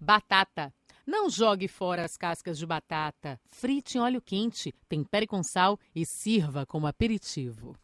Batata. Não jogue fora as cascas de batata. Frite em óleo quente, tempere com sal e sirva como aperitivo.